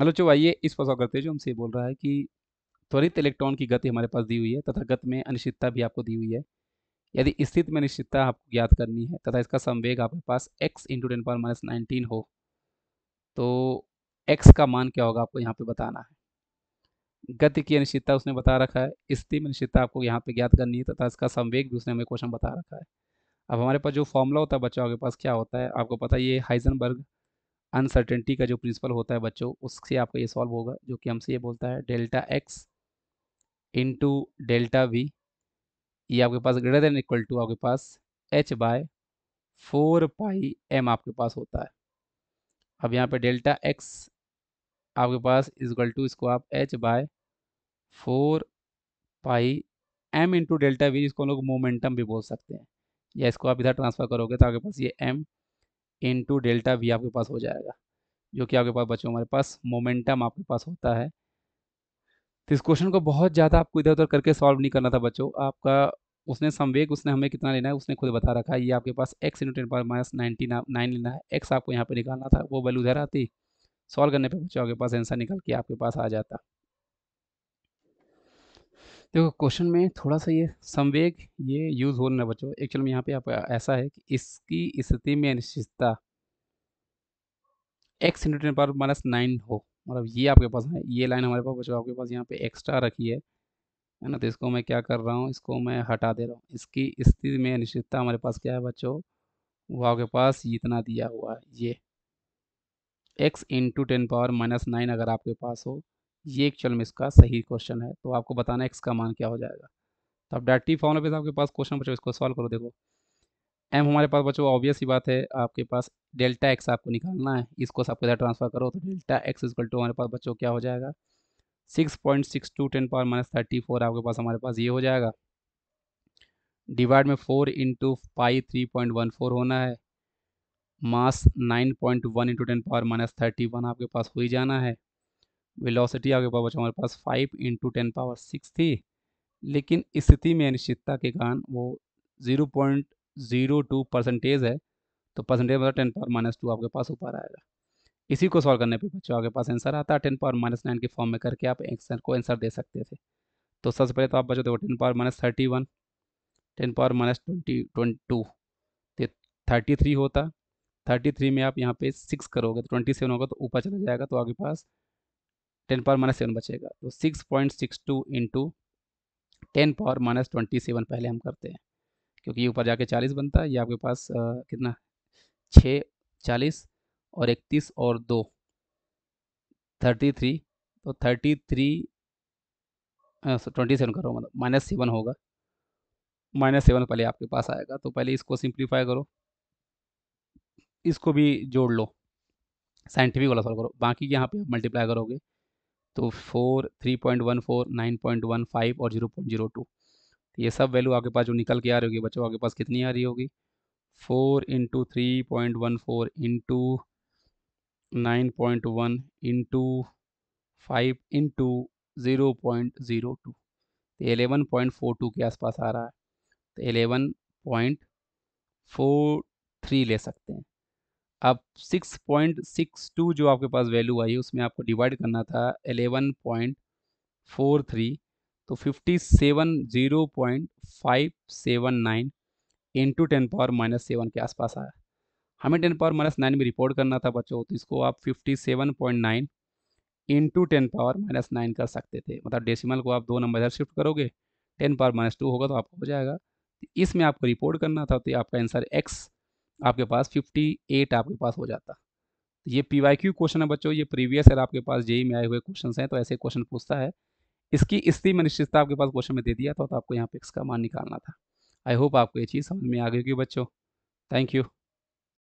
hello जो आइए इस पर करते हैं जो हमसे बोल रहा है कि त्वरित इलेक्ट्रॉन की गति हमारे पास दी हुई है तथा गति में अनिश्चितता भी आपको दी हुई है यदि स्थिति में अनिश्चितता आपको ज्ञात करनी है तथा इसका संवेग आपके पास x into ten power minus nineteen हो तो x का मान क्या होगा आपको यहाँ पे बताना है गति की अनिश्चितता उसने बता रखा है स्थिति में अनिश्चितता आपको यहाँ पे ज्ञात करनी है तथा इसका संवेग भी उसने हमें क्वेश्चन बता रखा है अब हमारे पास जो फॉर्मूला होता है बच्चों के पास क्या होता है आपको पता है ये हाइजनबर्ग अनसर्टेनिटी का जो प्रिंसिपल होता है बच्चों उससे आपका ये सॉल्व होगा जो कि हमसे ये बोलता है delta X into delta V ये आपके पास ग्रेटर देन इक्वल टू आपके पास H by four pi M आपके पास होता है अब यहाँ पे डेल्टा एक्स आपके पास इक्वल टू इसको आप H by four pi M into delta V इसको हम लोग मोमेंटम भी बोल सकते हैं या इसको आप इधर ट्रांसफ़र करोगे तो आपके पास ये एम इन टू डेल्टा भी आपके पास हो जाएगा जो कि आपके पास बच्चों हमारे पास मोमेंटम आपके पास होता है तो इस क्वेश्चन को बहुत ज़्यादा आपको इधर उधर करके सॉल्व नहीं करना था बच्चों आपका उसने संवेग उसने हमें कितना लेना है उसने खुद बता रखा है ये आपके पास X into ten power minus ninety nine लेना है एक्स आपको यहाँ पे निकालना था वो वैल्यू उधर आती सॉल्व करने पे बच्चों आपके पास आंसर निकल के आपके पास आ जाता देखो क्वेश्चन में थोड़ा सा ये संवेग ये यूज़ हो ना बच्चों एक्चुअल में यहाँ पे आप ऐसा है कि इसकी स्थिति में अनिश्चितता X into ten power minus nine हो मतलब ये आपके पास है ये लाइन हमारे पास बच्चों आपके पास यहाँ पे एक्स्ट्रा रखी है है ना तो इसको मैं क्या कर रहा हूँ इसको मैं हटा दे रहा हूँ इसकी स्थिति में अनिश्चितता हमारे पास क्या है बच्चों वो आपके पास इतना दिया हुआ है ये X into ten power minus nine अगर आपके पास हो ये एक्चुअल में इसका सही क्वेश्चन है तो आपको बताना एक्स का मान क्या हो जाएगा तो आप डायरेक्टली फॉर्मूले पे आपके पास क्वेश्चन बचो इसको सॉल्व करो देखो एम हमारे पास बचो ऑब्वियस ही बात है आपके पास डेल्टा एक्स आपको निकालना है इसको सबके साथ ट्रांसफर करो तो डेल्टा एक्स इजकल टू हमारे पास बच्चों क्या हो जाएगा six point six two ten power minus thirty four आपके पास हमारे पास ये हो जाएगा डिवाइड में four into pi three point one four होना है mass nine point one into ten power minus thirty one आपके पास हो ही जाना है वेलोसिटी आगे पावर हमारे पास five into ten power six थी लेकिन स्थिति में अनिश्चितता के कारण वो zero point zero two percentage है तो परसेंटेज मतलब टेन पावर माइनस टू आपके पास ऊपर आएगा इसी को सॉल्व करने पे बच्चों आपके पास आंसर आता है टेन पावर माइनस नाइन के फॉर्म में करके आप एंसर को आंसर दे सकते थे तो सबसे पहले तो आप बच्चों देखो ten power minus thirty one ten power minus twenty twenty two तो थर्टी थ्री होता थर्टी थ्री में आप यहाँ पे सिक्स करोगे तो ट्वेंटी सेवन होगा तो ऊपर चला जाएगा तो आपके पास टेन पावर माइनस सेवन बचेगा तो six point six two into ten power minus twenty seven पहले हम करते हैं क्योंकि ये ऊपर जाके चालीस बनता है ये आपके पास आ, कितना छः चालीस और इकतीस और दो थर्टी थ्री तो थर्टी थ्री ट्वेंटी सेवन करो मतलब माइनस सेवन होगा माइनस सेवन पहले आपके पास आएगा तो पहले इसको सिंप्लीफाई करो इसको भी जोड़ लो साइंटिफिक वाला सॉल्व करो बाकी यहाँ पे मल्टीप्लाई करोगे तो four three point one four nine point one five और जीरो पॉइंट जीरो टू तो ये सब वैल्यू आपके पास जो निकल के आ रही होगी बच्चों आपके पास कितनी आ रही होगी four into three point one four into nine point one into five into zero point zero two तो एलेवन पॉइंट फोर टू के आसपास आ रहा है तो एलेवन पॉइंट फोर थ्री ले सकते हैं अब 6.62 जो आपके पास वैल्यू आई उसमें आपको डिवाइड करना था 11.43 तो 57.0579 into ten power minus seven के आसपास आया हमें टेन पावर माइनस नाइन में रिपोर्ट करना था बच्चों तो इसको आप 57.9 into ten power minus nine कर सकते थे मतलब डेसिमल को आप दो नंबर इधर शिफ्ट करोगे टेन पावर माइनस टू होगा तो आपको हो जाएगा तो इसमें आपको रिपोर्ट करना था तो आपका आंसर एक्स आपके पास 58 आपके पास हो जाता तो ये पी वाई क्यू क्वेश्चन है बच्चों ये प्रीवियस ईयर आपके पास जेई में आए हुए क्वेश्चन हैं तो ऐसे क्वेश्चन पूछता है इसकी स्थिति में निश्चितता आपके पास क्वेश्चन में दे दिया था तो आपको यहाँ पे इसका मान निकालना था आई होप आपको ये चीज़ समझ में आ गई होगी बच्चों थैंक यू